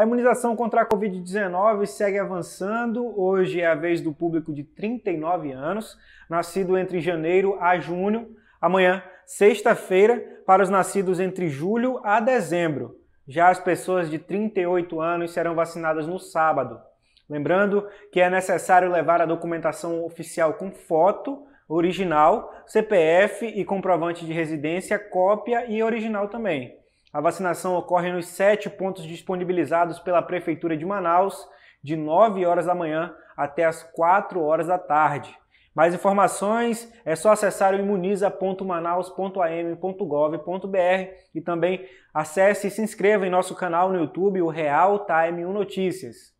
A imunização contra a Covid-19 segue avançando. Hoje é a vez do público de 39 anos, nascido entre janeiro a junho. Amanhã, sexta-feira, para os nascidos entre julho a dezembro. Já as pessoas de 38 anos serão vacinadas no sábado. Lembrando que é necessário levar a documentação oficial com foto original, CPF e comprovante de residência, cópia e original também. A vacinação ocorre nos sete pontos disponibilizados pela Prefeitura de Manaus, de 9 horas da manhã até as 4 horas da tarde. Mais informações é só acessar o imuniza.manaus.am.gov.br e também acesse e se inscreva em nosso canal no YouTube, o Real Time 1 Notícias.